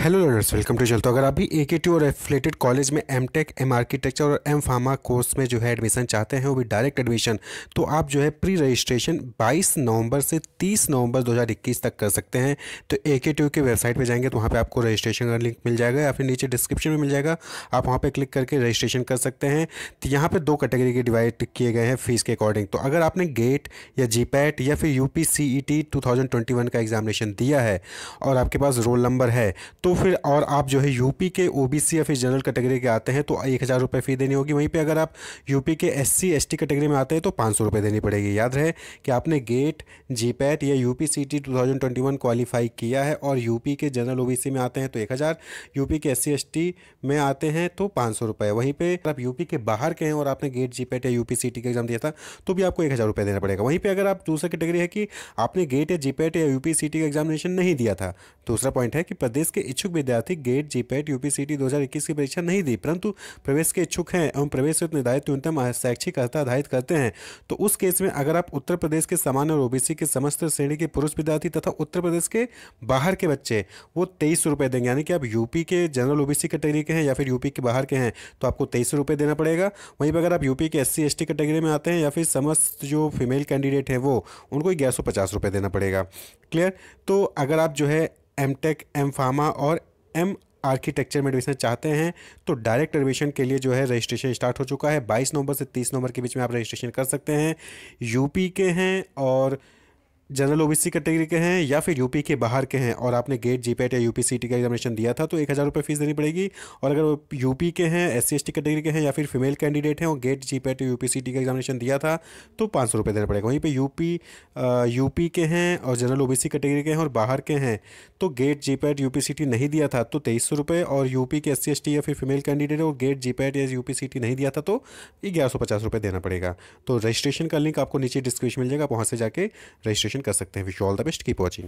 hello learners welcome to चलता अगर आप भी ए के टी और एफिलेटेड कॉलेज में एम टेक एम आर्किटेक्चर और एम फार्मा कोर्स में जो है एडमिशन चाहते हैं वो भी डायरेक्ट एडमिशन तो आप जो है प्री रजिस्ट्रेशन 22 नवंबर से 30 नवंबर 2021 तक कर सकते हैं तो ए के टी के वेबसाइट पे जाएंगे तो वहाँ पर आपको रजिस्ट्रेशन का लिंक मिल जाएगा या फिर नीचे डिस्क्रिप्शन में मिल जाएगा आप वहाँ पर क्लिक करके रजिस्ट्रेशन कर सकते हैं तो यहाँ पर दो कैटेगरी के डिवाइड किए गए हैं फीस के अकॉर्डिंग तो अगर आपने गेट या जी या फिर U P C E T two thousand twenty one का एग्जामिनेशन दिया है और आपके पास रोल नंबर है तो तो फिर और आप जो है यूपी के ओबीसी या फिर जनरल कैटेगरी के आते हैं तो एक हज़ार रुपये फ़ी देनी होगी वहीं पर अगर आप यूपी के S C S T category में आते हैं तो पाँच सौ रुपये देनी पड़ेगी याद रहे कि आपने गेट जी पैट या U P C T two thousand twenty one qualify किया है और यूपी के जनरल ओबीसी में आते हैं तो एक हज़ार यूपी के एस सी एस टी में आते हैं तो पाँच सौ रुपये वहीं पर आप यूपी के बाहर के हैं और आपने गेट जी पैट या यू पी सी टी का एग्जाम दिया था तो भी आपको एक हज़ार रुपये देना पड़ेगा वहीं पर अगर आप दूसरा कैटेगरी है कि आपने गेट या जी पैट या यू पी सी टी का एग्जामिनेशन नहीं दिया था दूसरा पॉइंट है कि प्रदेश के इच्छुक विद्यार्थी गेट जीपेट यूपीसीटी 2021 की परीक्षा नहीं दी परंतु प्रवेश के इच्छुक हैं एवं प्रवेश निर्धारित न्यूनतम शैक्षिक अर्थ आधारित करते हैं तो उस केस में अगर आप उत्तर प्रदेश के सामान्य और ओबीसी के समस्त श्रेणी के पुरुष विद्यार्थी तथा उत्तर प्रदेश के बाहर के बच्चे वो तेईस देंगे यानी कि आप यूपी के जनरल ओबीसी कैटेगरी के हैं या फिर यूपी के बाहर के हैं तो आपको तेईस रुपये देना पड़ेगा वहीं पर अगर आप यूपी के एस सी कैटेगरी में आते हैं या फिर समस्त जो फीमेल कैंडिडेट हैं वो उनको ग्यारह सौ पचास रुपये देना पड़ेगा क्लियर तो अगर आप जो है एम टेक एम फार्मा और एम आर्किटेक्चर में एडमिशन चाहते हैं तो डायरेक्ट एडमिशन के लिए जो है रजिस्ट्रेशन स्टार्ट हो चुका है 22 नवंबर से 30 नवंबर के बीच में आप रजिस्ट्रेशन कर सकते हैं यूपी के हैं और जनरल ओबीसी कैटेगरी के हैं या फिर यूपी के बाहर के हैं और आपने गेट जी या यूपी सीटी का एग्जामिनेशन दिया था तो एक हज़ार रुपये फीस देनी पड़ेगी और अगर वो यूपी के हैं एस सी कैटेगरी के हैं या फिर फीमेल कैंडिडेट हैं और गेट जीपैट या यूपी सीटी का एग्जामिनेशन दिया था तो पाँच सौ रुपये देना पड़ेगा वहीं पर यूपी यूपी के हैं और जनरल सी कैटेगरी के हैं और बाहर के हैं तो गेट जीपैट यूपी सीटी नहीं दिया था तो तेईस सौ और यूपी के एस सी या फिर फीमेल कैंडिडेट और गेट जी पैट या सी टी नहीं दिया था तो ग्यारह सौ पचास रुपये देना पड़ेगा तो रजिस्ट्रेशन का लिंक आपको नीचे डिस्क्रिप्शन मिल जाएगा आप वहाँ से जाकर रजिस्ट्रेशन कर सकते हैं wish all the best keep watching